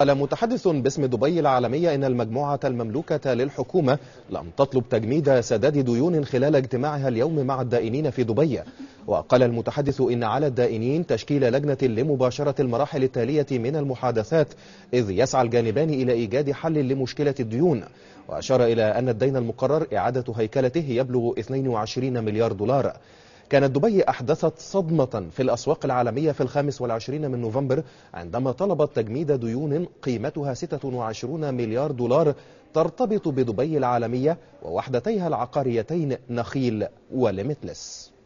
قال متحدث باسم دبي العالمية إن المجموعة المملوكة للحكومة لم تطلب تجميد سداد ديون خلال اجتماعها اليوم مع الدائنين في دبي وقال المتحدث إن على الدائنين تشكيل لجنة لمباشرة المراحل التالية من المحادثات إذ يسعى الجانبان إلى إيجاد حل لمشكلة الديون وأشار إلى أن الدين المقرر إعادة هيكلته يبلغ 22 مليار دولار كانت دبي أحدثت صدمة في الأسواق العالمية في الخامس والعشرين من نوفمبر عندما طلبت تجميد ديون قيمتها 26 مليار دولار ترتبط بدبي العالمية ووحدتيها العقاريتين نخيل وليمتلس